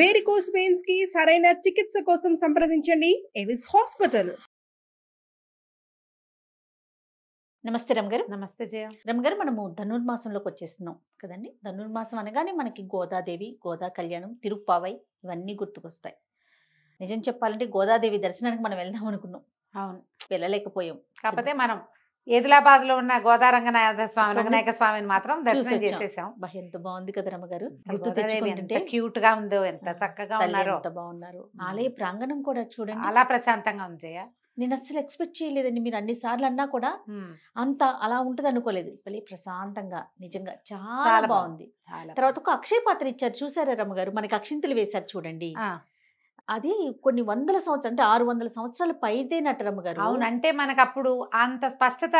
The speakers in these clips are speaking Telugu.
వేరికోస్ వెయిన్స్ కి సరైన చికిత్స కోసం సంప్రదించండి ఎవిస్ హాస్పిటల్ నమస్తే రమ్ గారు నమస్తే జయ రమ్ గారు మనము ధనుర్మాసంలోకి వచ్చేస్తున్నాం కదండి ధనుర్మాసం అనగానే మనకి గోదాదేవి గోదా కళ్యాణం తిరుప్పావై ఇవన్నీ గుర్తుకొస్తాయి నిజం చెప్పాలంటే గోదాదేవి దర్శనానికి మనం వెళ్దాం అనుకున్నాం అవును వెళ్ళలేకపోయాం కాకపోతే మనం ఏదిలాబాద్ లో ఉన్న గోదారంగనాథ స్వామి రంగనాయక స్వామిని మాత్రం దర్శనం చేసేసాం ఎంత బాగుంది కదా రమ్మగారు క్యూట్ గా ఉందో ఎంత చక్కగా ఉన్నారు ఎంత బాగున్నారు ఆలయ ప్రాంగణం కూడా చూడండి అలా ప్రశాంతంగా ఉంది నేను అసలు ఎక్స్పెక్ట్ చేయలేదండి మీరు అన్ని సార్లు అన్నా కూడా అంత అలా ఉంటది అనుకోలేదు మళ్ళీ ప్రశాంతంగా నిజంగా చాలా బాగుంది తర్వాత ఒక అక్షయ పాత్ర ఇచ్చారు చూసారా రమ్మగారు మనకి అక్షింతలు వేశారు చూడండి అది కొన్ని వందల సంవత్సరాలు అంటే ఆరు వందల సంవత్సరాలు పైదే నటరమ్మ గారు అవునంటే మనకు అప్పుడు అంత స్పష్టత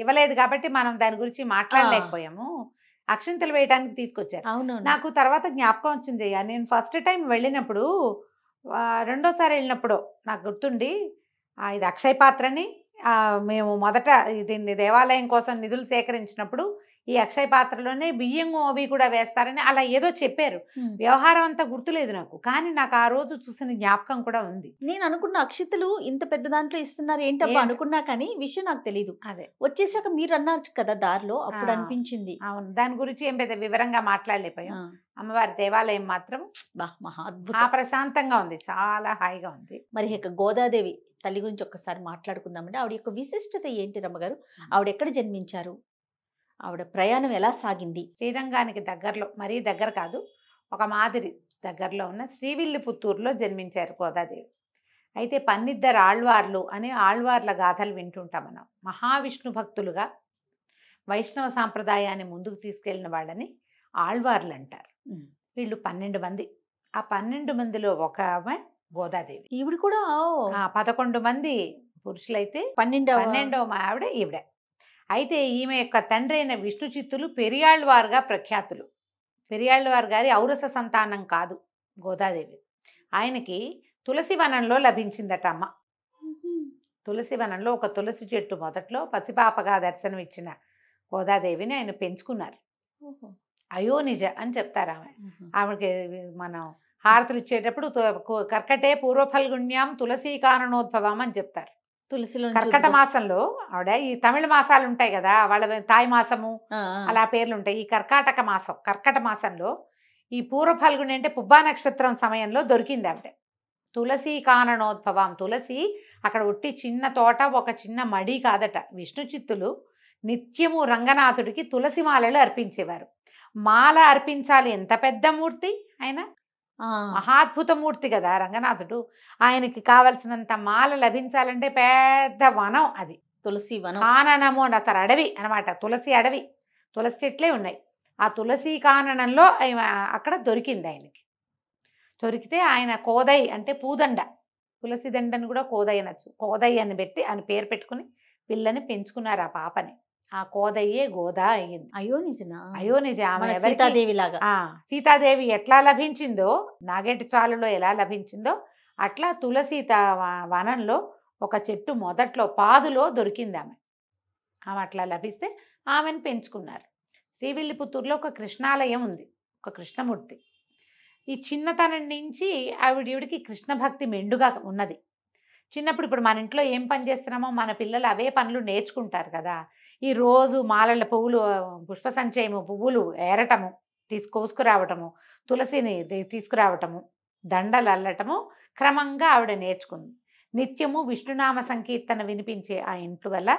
ఇవ్వలేదు కాబట్టి మనం దాని గురించి మాట్లాడలేకపోయాము అక్షంతలు వేయడానికి తీసుకొచ్చారు అవును నాకు తర్వాత జ్ఞాపకం వచ్చింది నేను ఫస్ట్ టైం వెళ్ళినప్పుడు రెండోసారి వెళ్ళినప్పుడు నాకు గుర్తుండి ఇది అక్షయ పాత్రని మేము మొదట దీన్ని దేవాలయం కోసం నిధులు సేకరించినప్పుడు ఈ అక్షయ పాత్రలోనే బియ్యం అవి కూడా వేస్తారని అలా ఏదో చెప్పారు వ్యవహారం అంతా గుర్తులేదు నాకు కానీ నాకు ఆ రోజు చూసిన జ్ఞాపకం కూడా ఉంది నేను అనుకున్న అక్షితలు ఇంత పెద్ద దాంట్లో ఇస్తున్నారు ఏంటబ్బా అనుకున్నా కానీ విషయం నాకు తెలియదు అదే వచ్చేసాక మీరు అన్నారు కదా దారిలో అప్పుడు అనిపించింది అవును దాని గురించి ఏం పెద్ద వివరంగా మాట్లాడలేకపోయాం అమ్మవారి దేవాలయం మాత్రం మహా ప్రశాంతంగా ఉంది చాలా హాయిగా ఉంది మరి ఇక గోదాదేవి తల్లి గురించి ఒక్కసారి మాట్లాడుకుందామండి ఆవిడ యొక్క విశిష్టత ఏంటి రమ్మగారు ఆవిడ ఎక్కడ జన్మించారు ఆవిడ ప్రయాణం ఎలా సాగింది శ్రీరంగానికి దగ్గరలో మరీ దగ్గర కాదు ఒక మాదిరి దగ్గరలో ఉన్న శ్రీవిల్లి పుత్తూరులో జన్మించారు గోదాదేవి అయితే పన్నిద్దరు ఆళ్వార్లు అనే ఆళ్వార్ల గాథలు వింటుంటాం మనం మహావిష్ణు భక్తులుగా వైష్ణవ సాంప్రదాయాన్ని ముందుకు తీసుకెళ్లిన వాళ్ళని ఆళ్వార్లు అంటారు వీళ్ళు పన్నెండు మంది ఆ పన్నెండు మందిలో ఒక ఆమె గోదాదేవి ఈవిడ కూడా పదకొండు మంది పురుషులైతే పన్నెండో పన్నెండవ ఆవిడ ఈవిడే అయితే ఈమె యొక్క తండ్రి అయిన విష్ణు చిత్తులు పెరియాళ్ళవారుగా ప్రఖ్యాతులు పెరియాళ్ళవారు గారి ఔరస సంతానం కాదు గోదాదేవి ఆయనకి తులసి వనంలో లభించిందట అమ్మ వనంలో ఒక తులసి చెట్టు మొదట్లో పసిపాపగా దర్శనమిచ్చిన గోదాదేవిని ఆయన పెంచుకున్నారు అయోనిజ అని చెప్తారు ఆమె ఆమెకి మనం హారతులు ఇచ్చేటప్పుడు కర్కటే పూర్వఫల్గుణ్యం తులసీ కారణోద్భవం అని చెప్తారు తులసిలో కర్కట మాసంలో ఆవిడ ఈ తమిళ మాసాలు ఉంటాయి కదా వాళ్ళ తాయ్ మాసము అలా పేర్లు ఉంటాయి ఈ కర్కాటక మాసం కర్కట మాసంలో ఈ పూర్వ ఫల్గుని అంటే పుబ్బా నక్షత్రం సమయంలో దొరికింది ఆవిడ తులసి కాననోద్భవం తులసి అక్కడ ఒట్టి చిన్న తోట ఒక చిన్న మడి కాదట విష్ణు చిత్తులు నిత్యము రంగనాథుడికి తులసి మాలలు అర్పించేవారు మాల అర్పించాలి ఎంత పెద్ద మూర్తి ఆయన మహాద్భుతమూర్తి కదా రంగనాథుడు ఆయనకి కావలసినంత మాల లభించాలంటే పెద్ద వనం అది తులసి వనం కాననము అతను అడవి అనమాట తులసి అడవి తులసి చెట్లే ఉన్నాయి ఆ తులసి కాననంలో అక్కడ దొరికింది ఆయనకి దొరికితే ఆయన కోదయ్ అంటే పూదండ తులసి దండను కూడా కోదయ్ అనొచ్చు కోదయ్ అని పెట్టి ఆయన పేరు పెట్టుకుని పిల్లని పెంచుకున్నారు ఆ పాపని ఆ కోదయ్యే గోదా అయ్యింది అయ్యో నిజనా అయ్యో నిజమే సీతాదేవి లాగా సీతాదేవి ఎట్లా లభించిందో నాగేటి చాలులో ఎలా లభించిందో అట్లా తులసీత వనంలో ఒక చెట్టు మొదట్లో పాదులో దొరికింది ఆమె ఆమె అట్లా లభిస్తే ఆమెను పెంచుకున్నారు శ్రీవిల్లిపుత్తూరులో ఒక కృష్ణాలయం ఉంది ఒక కృష్ణమూర్తి ఈ చిన్నతనం నుంచి ఆవిడివిడికి కృష్ణ భక్తి మెండుగా ఉన్నది చిన్నప్పుడు ఇప్పుడు మన ఇంట్లో ఏం పని చేస్తున్నామో మన పిల్లలు అవే పనులు నేర్చుకుంటారు కదా ఈ రోజు మాలల పువ్వులు పుష్ప సంచయము పువ్వులు ఏరటము తీసుకోసుకురావటము తులసిని తీసుకురావటము దండలు అల్లటము క్రమంగా ఆవిడ నేర్చుకుంది నిత్యము విష్ణునామ సంకీర్తన వినిపించే ఆ ఇంట్లో వల్ల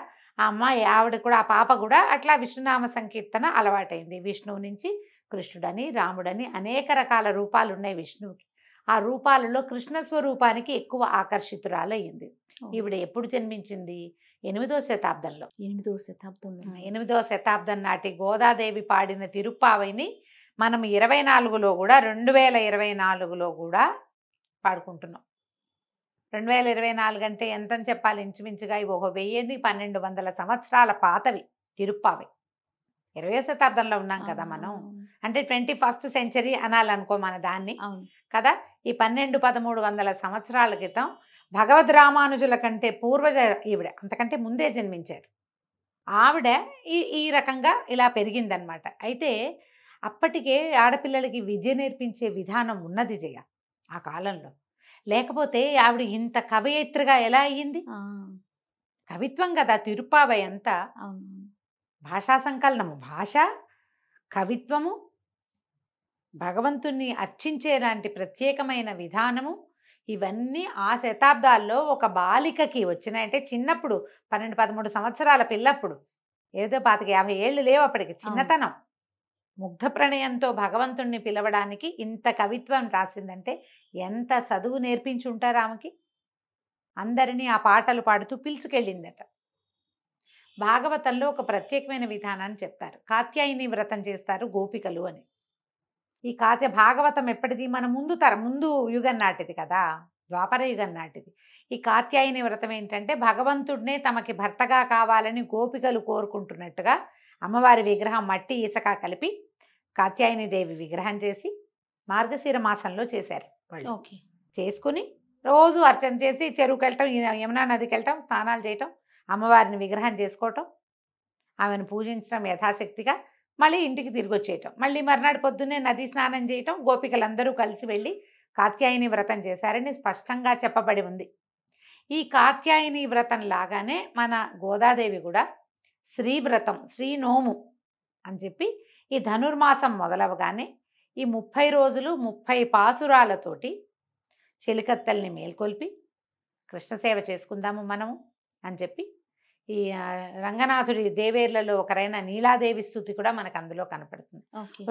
ఆ అమ్మాయి ఆవిడ కూడా ఆ పాప కూడా అట్లా విష్ణునామ సంకీర్తన అలవాటైంది విష్ణువు నుంచి కృష్ణుడని రాముడని అనేక రకాల రూపాలు ఉన్నాయి విష్ణువుకి ఆ రూపాలలో కృష్ణ స్వరూపానికి ఎక్కువ ఆకర్షితురాలయ్యింది ఈవిడ ఎప్పుడు జన్మించింది ఎనిమిదో శతాబ్దంలో ఎనిమిదో శతాబ్దంలో ఎనిమిదో శతాబ్దం నాటి గోదాదేవి పాడిన తిరుప్పావైని మనం ఇరవై నాలుగులో కూడా రెండు వేల ఇరవై నాలుగులో కూడా పాడుకుంటున్నాం రెండు వేల ఇరవై నాలుగు అంటే ఎంతని చెప్పాలి ఇంచుమించుగా ఇవి ఒక వెయ్యి పన్నెండు వందల సంవత్సరాల పాతవి తిరుప్పావి ఇరవై శతాబ్దంలో ఉన్నాం కదా మనం అంటే ట్వంటీ ఫస్ట్ సెంచరీ అనాలనుకో మన దాన్ని కదా ఈ పన్నెండు పదమూడు వందల సంవత్సరాల క్రితం భగవద్ రామానుజుల కంటే పూర్వజ ఈవిడ అంతకంటే ముందే జన్మించారు ఆవిడ ఈ ఈ రకంగా ఇలా పెరిగిందనమాట అయితే అప్పటికే ఆడపిల్లలకి విద్య నేర్పించే విధానం ఉన్నది జయ ఆ కాలంలో లేకపోతే ఆవిడ ఇంత కవయిత్రిగా ఎలా అయ్యింది కవిత్వం కదా తిరుపావై అంతా భాషా సంకలనము భాష కవిత్వము భగవంతుణ్ణి అర్చించేలాంటి ప్రత్యేకమైన విధానము ఇవన్నీ ఆ శతాబ్దాల్లో ఒక బాలికకి వచ్చినాయంటే చిన్నప్పుడు పన్నెండు పదమూడు సంవత్సరాల పిల్లప్పుడు ఏదో పాతిక యాభై ఏళ్ళు లేవు అప్పటికి చిన్నతనం ముగ్ధ ప్రణయంతో భగవంతుణ్ణి పిలవడానికి ఇంత కవిత్వం రాసిందంటే ఎంత చదువు నేర్పించి ఉంటారు ఆమెకి అందరినీ ఆ పాటలు పాడుతూ పిలుచుకెళ్ళిందట భాగవతంలో ఒక ప్రత్యేకమైన విధానాన్ని చెప్తారు కాత్యాయని వ్రతం చేస్తారు గోపికలు అని ఈ కాత్య భాగవతం ఎప్పటిది మన ముందు తర ముందు యుగం నాటిది కదా ద్వాపర యుగం నాటిది ఈ కాత్యాయని వ్రతం ఏంటంటే భగవంతుడినే తమకి భర్తగా కావాలని గోపికలు కోరుకుంటున్నట్టుగా అమ్మవారి విగ్రహం మట్టి ఈసక కలిపి కాత్యాయని దేవి విగ్రహం చేసి మార్గశీర మాసంలో చేశారు చేసుకుని రోజు అర్చన చేసి చెరువుకి వెళ్ళటం యమునా నదికి వెళ్ళటం స్నానాలు చేయటం అమ్మవారిని విగ్రహం చేసుకోవటం ఆమెను పూజించడం యథాశక్తిగా మళ్ళీ ఇంటికి తిరిగి వచ్చేయటం మళ్ళీ మర్నాడు పొద్దున్నే నది స్నానం చేయటం గోపికలందరూ కలిసి వెళ్ళి కాత్యాయని వ్రతం చేశారని స్పష్టంగా చెప్పబడి ఉంది ఈ కాత్యాయని వ్రతం లాగానే మన గోదాదేవి కూడా శ్రీవ్రతం శ్రీనోము అని చెప్పి ఈ ధనుర్మాసం మొదలవగానే ఈ ముప్పై రోజులు ముప్పై పాసురాలతోటి చెలికత్తల్ని మేల్కొల్పి కృష్ణసేవ చేసుకుందాము మనము అని చెప్పి ఈ రంగనాథుడి దేవేర్లలో ఒకరైన నీలాదేవి స్థుతి కూడా మనకు అందులో కనపడుతుంది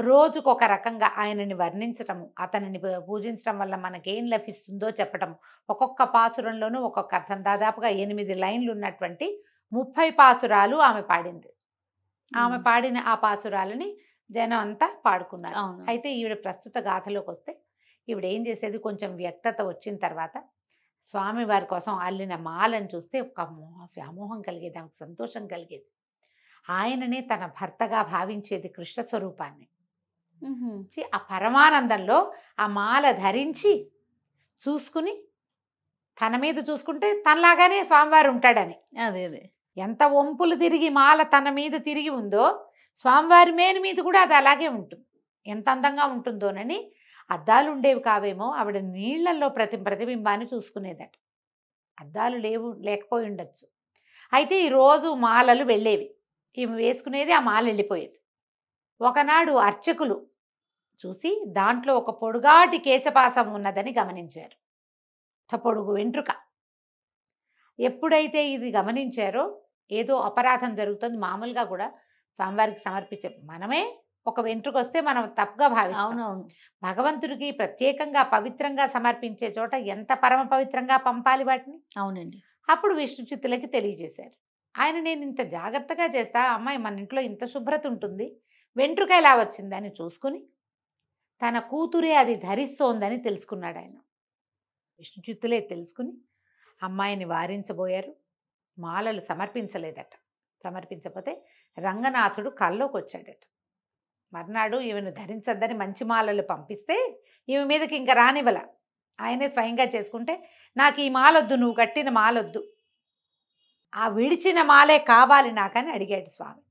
రోజుకు ఒక రకంగా ఆయనని వర్ణించటము అతనిని పూజించడం వల్ల మనకేం లభిస్తుందో చెప్పటం ఒక్కొక్క పాసురంలోనూ ఒక్కొక్క అర్థం దాదాపుగా ఎనిమిది లైన్లు ఉన్నటువంటి ముప్పై పాసురాలు ఆమె పాడింది ఆమె పాడిన ఆ పాసురాలని జనం అంతా పాడుకున్నారు అయితే ఈవిడ ప్రస్తుత గాథలోకి వస్తే ఈవిడ ఏం చేసేది కొంచెం వ్యక్తత వచ్చిన తర్వాత స్వామివారి కోసం అల్లిన మాలను చూస్తే ఒక వ్యామోహం కలిగేది ఆమెకు సంతోషం కలిగేది ఆయననే తన భర్తగా భావించేది కృష్ణ స్వరూపాన్ని ఆ పరమానందంలో ఆ మాల ధరించి చూసుకుని తన మీద చూసుకుంటే తనలాగానే స్వామివారు ఉంటాడని అదే అదే ఎంత వంపులు తిరిగి మాల తన మీద తిరిగి ఉందో స్వామివారి మేని మీద కూడా అది అలాగే ఉంటుంది ఎంత అందంగా ఉంటుందోనని అద్దాలు ఉండేవి కావేమో ఆవిడ నీళ్లల్లో ప్రతి ప్రతిబింబాన్ని చూసుకునేదట అద్దాలు లేవు లేకపోయి ఉండొచ్చు అయితే ఈరోజు మాలలు వెళ్ళేవి ఈమె వేసుకునేది ఆ మాల వెళ్ళిపోయేది ఒకనాడు అర్చకులు చూసి దాంట్లో ఒక పొడుగాటి కేశపాసం ఉన్నదని గమనించారు పొడుగు వెంట్రుక ఎప్పుడైతే ఇది గమనించారో ఏదో అపరాధం జరుగుతుంది మామూలుగా కూడా స్వామివారికి సమర్పించే మనమే ఒక వెంట్రుకు వస్తే మనం తప్పుగా భావిస్తాం భగవంతుడికి ప్రత్యేకంగా పవిత్రంగా సమర్పించే చోట ఎంత పరమ పవిత్రంగా పంపాలి వాటిని అవునండి అప్పుడు విష్ణుచిత్తులకి తెలియజేశారు ఆయన నేను ఇంత జాగ్రత్తగా చేస్తా అమ్మాయి మన ఇంట్లో ఇంత శుభ్రత ఉంటుంది వెంట్రుక ఎలా వచ్చిందని చూసుకుని తన కూతురే అది ధరిస్తోందని తెలుసుకున్నాడు ఆయన విష్ణుచిత్తులే తెలుసుకుని అమ్మాయిని వారించబోయారు మాలలు సమర్పించలేదట సమర్పించకపోతే రంగనాథుడు కల్లోకి వచ్చాడట మర్నాడు ఈమెను ధరించద్దని మంచి మాలలు పంపిస్తే ఈమె మీదకి ఇంకా రానివ్వల ఆయనే స్వయంగా చేసుకుంటే నాకు ఈ మాలొద్దు నువ్వు కట్టిన మాలొద్దు ఆ విడిచిన మాలే కావాలి నాకని అడిగాడు స్వామి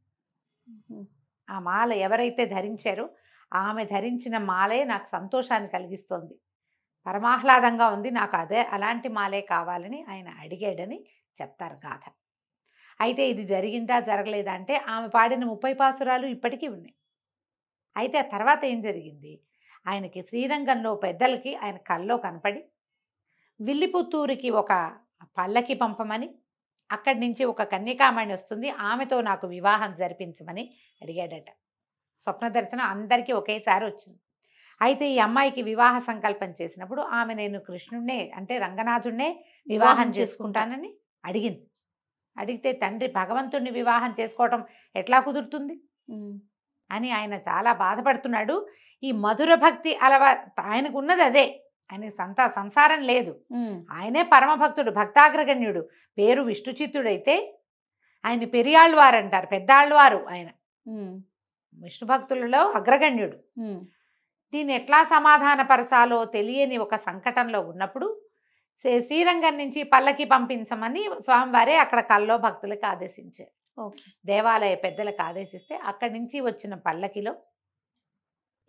ఆ మాల ఎవరైతే ధరించారో ఆమె ధరించిన మాలే నాకు సంతోషాన్ని కలిగిస్తోంది పరమాహ్లాదంగా ఉంది నాకు అదే అలాంటి మాలే కావాలని ఆయన అడిగాడని చెప్తారు గాథ అయితే ఇది జరిగిందా జరగలేదా అంటే ఆమె పాడిన ముప్పై పాసురాలు ఇప్పటికీ ఉన్నాయి అయితే ఆ తర్వాత ఏం జరిగింది ఆయనకి శ్రీరంగంలో పెద్దలకి ఆయన కల్లో కనపడి విల్లిపుత్తూరుకి ఒక పల్లకి పంపమని అక్కడి నుంచి ఒక కన్యకామణి వస్తుంది ఆమెతో నాకు వివాహం జరిపించమని అడిగాడట స్వప్న దర్శనం అందరికీ ఒకేసారి వచ్చింది అయితే ఈ అమ్మాయికి వివాహ సంకల్పం చేసినప్పుడు ఆమె నేను కృష్ణుడినే అంటే రంగనాథుడినే వివాహం చేసుకుంటానని అడిగింది అడిగితే తండ్రి భగవంతుడిని వివాహం చేసుకోవటం ఎట్లా కుదురుతుంది అని ఆయన చాలా బాధపడుతున్నాడు ఈ మధుర భక్తి అలవా ఉన్నది అదే ఆయన సంత సంసారం లేదు ఆయనే పరమభక్తుడు భక్తాగ్రగణ్యుడు పేరు విష్ణుచిత్తుడైతే ఆయన పెరియాళ్ళు వారు అంటారు పెద్దాళ్ళవారు ఆయన విష్ణు భక్తులలో అగ్రగణ్యుడు దీన్ని ఎట్లా సమాధానపరచాలో తెలియని ఒక సంకటంలో ఉన్నప్పుడు శ్రీరంగం నుంచి పల్లకి పంపించమని స్వామివారే అక్కడ కల్లో భక్తులకు ఆదేశించారు దేవాలయ పెద్దలకు ఆదేశిస్తే అక్కడి నుంచి వచ్చిన పల్లకిలో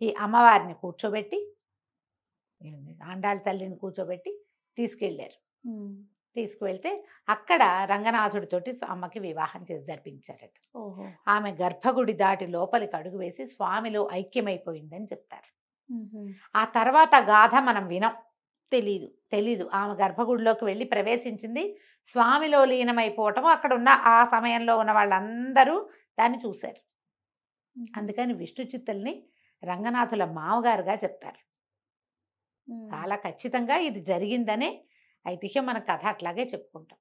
ఈ అమ్మవారిని కూర్చోబెట్టి ఆండాళ్ళ తల్లిని కూర్చోబెట్టి తీసుకెళ్ళారు తీసుకువెళ్తే అక్కడ రంగనాథుడితోటి అమ్మకి వివాహం చేసి జరిపించారట ఆమె గర్భగుడి దాటి లోపలికి అడుగు వేసి స్వామిలో ఐక్యమైపోయిందని చెప్తారు ఆ తర్వాత గాథ మనం వినం తెలీదు తెలీదు ఆమె గర్భగుడిలోకి వెళ్ళి ప్రవేశించింది స్వామిలో లీనమైపోవటం అక్కడ ఉన్న ఆ సమయంలో ఉన్న వాళ్ళందరూ దాన్ని చూశారు అందుకని విష్ణు చిత్తల్ని రంగనాథుల మామగారుగా చెప్తారు చాలా ఖచ్చితంగా ఇది జరిగిందనే ఐతిహ్యం మన కథ అట్లాగే చెప్పుకుంటాం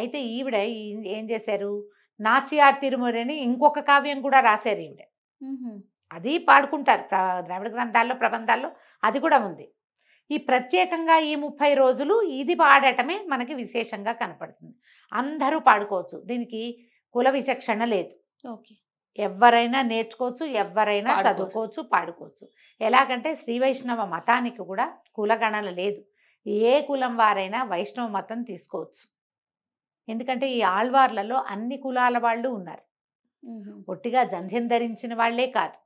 అయితే ఈవిడ ఏం చేశారు నాచియార్ తిరుమురని ఇంకొక కావ్యం కూడా రాశారు ఈవిడ అది పాడుకుంటారు ద్రావిడ గ్రంథాల్లో ప్రబంధాల్లో అది కూడా ఉంది ఈ ప్రత్యేకంగా ఈ ముప్పై రోజులు ఇది పాడటమే మనకి విశేషంగా కనపడుతుంది అందరూ పాడుకోవచ్చు దీనికి కుల విచక్షణ లేదు ఓకే ఎవరైనా నేర్చుకోవచ్చు ఎవరైనా చదువుకోవచ్చు పాడుకోవచ్చు ఎలాగంటే శ్రీ వైష్ణవ మతానికి కూడా కులగణన లేదు ఏ కులం వారైనా వైష్ణవ మతం తీసుకోవచ్చు ఎందుకంటే ఈ ఆళ్వార్లలో అన్ని కులాల వాళ్ళు ఉన్నారు ఒట్టిగా జంధ్యం ధరించిన వాళ్లే కాదు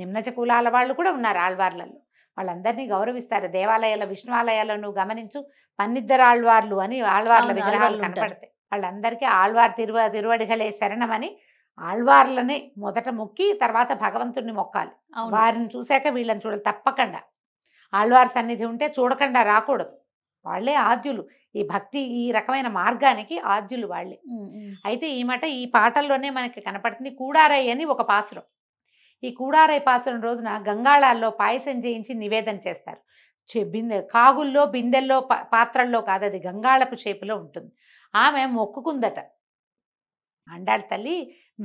నిమ్నజ కులాల వాళ్ళు కూడా ఉన్నారు ఆళ్వార్లలో వాళ్ళందరినీ గౌరవిస్తారు దేవాలయాల విష్ణువాలయాలను గమనించు పన్నిద్దరు గమనించు పన్నిద్దరాళ్వార్లు అని ఆళ్వార్ల విగ్రహాలు కనపడతాయి వాళ్ళందరికీ ఆళ్వార్ తిరువ తిరువడిగలే శరణమని ఆళ్వార్లని మొదట మొక్కి తర్వాత భగవంతుడిని మొక్కాలి వారిని చూశాక వీళ్ళని చూడాలి తప్పకుండా ఆళ్వార్ సన్నిధి ఉంటే చూడకుండా రాకూడదు వాళ్లే ఆద్యులు ఈ భక్తి ఈ రకమైన మార్గానికి ఆద్యులు వాళ్ళే అయితే ఈ మాట ఈ పాటల్లోనే మనకి కనపడుతుంది కూడారయ్య అని ఒక పాసురం ఈ కూడారై కూడారేపాసుల రోజున గంగాళాల్లో పాయసం చేయించి నివేదన చేస్తారు బిందె కాగుల్లో బిందెల్లో పాత్రల్లో కాదు అది గంగాళపు షేపులో ఉంటుంది ఆమె మొక్కుకుందట అండాడు తల్లి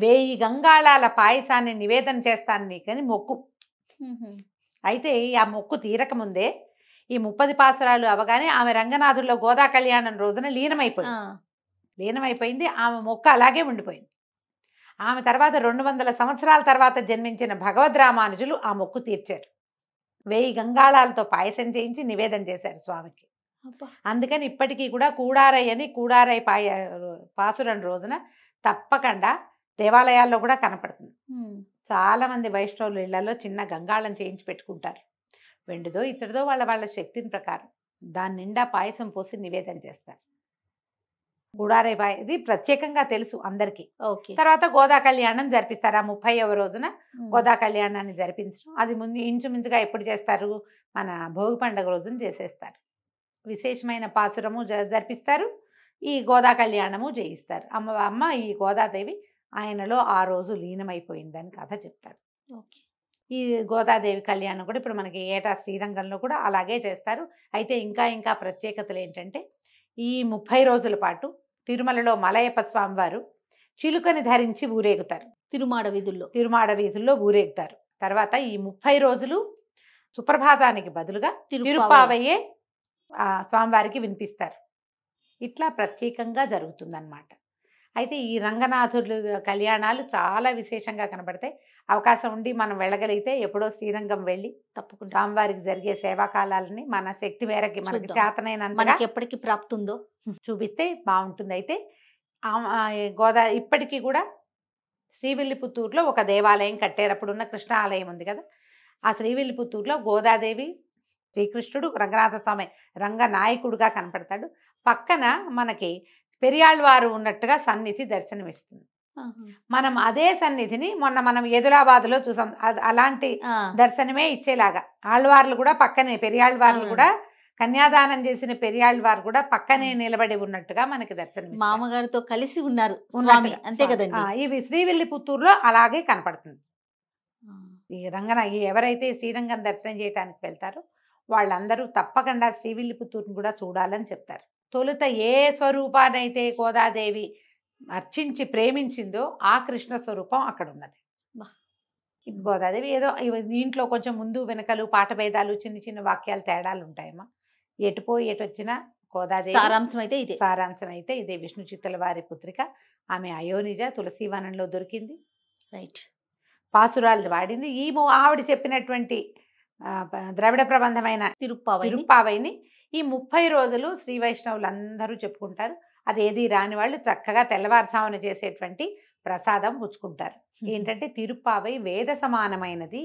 వేయి గంగాళాల పాయసాన్ని నివేదన చేస్తాను నీకని మొక్కు అయితే ఆ మొక్కు తీరక ముందే ఈ ముప్పది పాసరాలు అవగానే ఆమె రంగనాథుల్లో గోదా కళ్యాణం రోజున లీనమైపోయింది లీనమైపోయింది ఆమె మొక్క అలాగే ఉండిపోయింది ఆమె తర్వాత రెండు వందల సంవత్సరాల తర్వాత జన్మించిన భగవద్ రామానుజులు ఆ మొక్కు తీర్చారు వేయి గంగాళాలతో పాయసం చేయించి నివేదన చేశారు స్వామికి అందుకని ఇప్పటికీ కూడా కూడారై అని కూడారై పాయ పాసురం రోజున తప్పకుండా దేవాలయాల్లో కూడా కనపడుతుంది చాలా మంది వైష్ణవులు ఇళ్లలో చిన్న గంగాళం చేయించి పెట్టుకుంటారు వెండిదో ఇతడిదో వాళ్ళ వాళ్ళ శక్తిని ప్రకారం దాని నిండా పాయసం పోసి నివేదన చేస్తారు గుడారేబాయ్ ఇది ప్రత్యేకంగా తెలుసు అందరికి తర్వాత గోదా కళ్యాణం జరిపిస్తారు ఆ ముప్పైవ రోజున గోదా కళ్యాణాన్ని జరిపించడం అది ముందు ఇంచుమించుగా ఎప్పుడు చేస్తారు మన భోగి పండుగ రోజున చేసేస్తారు విశేషమైన పాసురము జరిపిస్తారు ఈ గోదా కళ్యాణము చేయిస్తారు అమ్మ అమ్మ ఈ గోదాదేవి ఆయనలో ఆ రోజు లీనమైపోయిందని కథ చెప్తారు ఈ గోదాదేవి కళ్యాణం కూడా ఇప్పుడు మనకి ఏటా శ్రీరంగంలో కూడా అలాగే చేస్తారు అయితే ఇంకా ఇంకా ప్రత్యేకతలు ఏంటంటే ఈ ముప్పై రోజుల పాటు తిరుమలలో మలయప్ప స్వామివారు చిలుకని ధరించి ఊరేగుతారు తిరుమాడ వీధుల్లో తిరుమాడ వీధుల్లో ఊరేగుతారు తర్వాత ఈ ముప్పై రోజులు సుప్రభాతానికి బదులుగా తిరుపావయ్యే స్వామివారికి వినిపిస్తారు ఇట్లా ప్రత్యేకంగా జరుగుతుందన్నమాట అయితే ఈ రంగనాథుడు కళ్యాణాలు చాలా విశేషంగా కనబడతాయి అవకాశం ఉండి మనం వెళ్ళగలిగితే ఎప్పుడో శ్రీరంగం వెళ్ళి తప్పకుండా అమ్మవారికి జరిగే కాలాలని మన శక్తి మేరకి మనకి చేతనైన మనకి ఎప్పటికి ప్రాప్తి ఉందో చూపిస్తే బాగుంటుంది అయితే గోదా ఇప్పటికీ కూడా శ్రీవిల్లిపుత్తూరులో ఒక దేవాలయం కట్టారు అప్పుడు ఉన్న కృష్ణ ఆలయం ఉంది కదా ఆ శ్రీవిల్లిపుత్తూరులో గోదాదేవి శ్రీకృష్ణుడు రంగనాథ స్వామి రంగనాయకుడుగా కనపడతాడు పక్కన మనకి పెరియాళ్ళవారు ఉన్నట్టుగా సన్నిధి దర్శనమిస్తుంది మనం అదే సన్నిధిని మొన్న మనం ఎదులాబాద్లో చూసాం అలాంటి దర్శనమే ఇచ్చేలాగా ఆళ్వార్లు కూడా పక్కనే పెరియాళ్ళవార్లు కూడా కన్యాదానం చేసిన పెరియాళ్ళ వారు కూడా పక్కనే నిలబడి ఉన్నట్టుగా మనకి దర్శనం మామగారితో కలిసి ఉన్నారు అంతే కదండి ఇవి శ్రీవెల్లి పుత్తూరులో అలాగే కనపడుతుంది ఈ రంగన ఎవరైతే శ్రీరంగం దర్శనం చేయడానికి వెళ్తారో వాళ్ళందరూ తప్పకుండా శ్రీవిల్లి పుత్తూరుని కూడా చూడాలని చెప్తారు తొలుత ఏ స్వరూపానైతే గోదాదేవి అర్చించి ప్రేమించిందో ఆ కృష్ణ స్వరూపం అక్కడ ఉన్నది అదే ఏదో దీంట్లో కొంచెం ముందు వెనకలు పాట భేదాలు చిన్న చిన్న వాక్యాలు తేడాలు ఉంటాయమ్మా ఎటుపోయి ఎటు వచ్చిన గోదాదేవి సారాంశం అయితే ఇదే సారాంశం అయితే ఇదే విష్ణు చిత్తల వారి పుత్రిక ఆమె అయోనిజ తులసీవనంలో దొరికింది రైట్ పాసురాలు వాడింది ఈ ఆవిడ చెప్పినటువంటి ద్రవిడ ప్రబంధమైన తిరుప్పావై తిరుప్పావైని ఈ ముప్పై రోజులు శ్రీ వైష్ణవులు అందరూ చెప్పుకుంటారు అదేది రాని వాళ్ళు చక్కగా తెల్లవారుసామున చేసేటువంటి ప్రసాదం పుచ్చుకుంటారు ఏంటంటే తిరుప్పావై వేద సమానమైనది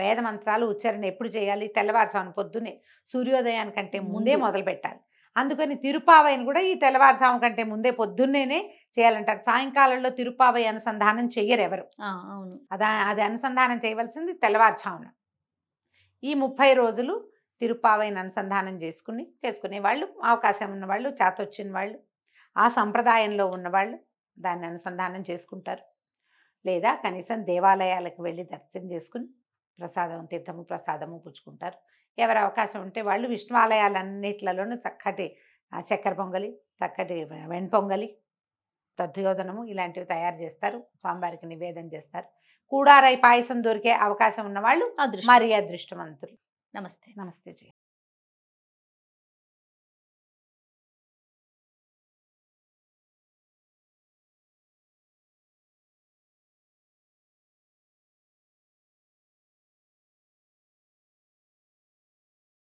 వేద మంత్రాలు ఉచ్చారణ ఎప్పుడు చేయాలి తెల్లవారుసామున పొద్దునే సూర్యోదయానికంటే ముందే మొదలు పెట్టాలి అందుకని తిరుపావైని కూడా ఈ తెల్లవారుసాము కంటే ముందే పొద్దున్నేనే చేయాలంటారు సాయంకాలంలో తిరుపావై అనుసంధానం చెయ్యరు ఎవరు అవును అదా అది అనుసంధానం చేయవలసింది తెల్లవారుసామున ఈ ముప్పై రోజులు తిరుపావైని అనుసంధానం చేసుకుని చేసుకునే వాళ్ళు అవకాశం ఉన్నవాళ్ళు చేత చేతొచ్చిన వాళ్ళు ఆ సంప్రదాయంలో ఉన్నవాళ్ళు దాన్ని అనుసంధానం చేసుకుంటారు లేదా కనీసం దేవాలయాలకు వెళ్ళి దర్శనం చేసుకుని ప్రసాదం తీర్థము ప్రసాదము పుచ్చుకుంటారు ఎవరి అవకాశం ఉంటే వాళ్ళు విష్ణు ఆలయాలన్నిట్లలోనూ చక్కటి చక్కెర పొంగలి చక్కటి వెన్ పొంగలి తద్యోధనము ఇలాంటివి తయారు చేస్తారు స్వామివారికి నివేదన చేస్తారు కూడారై పాయసం దొరికే అవకాశం ఉన్నవాళ్ళు మరి అదృష్టవంతులు నమస్తే నమస్తే జీ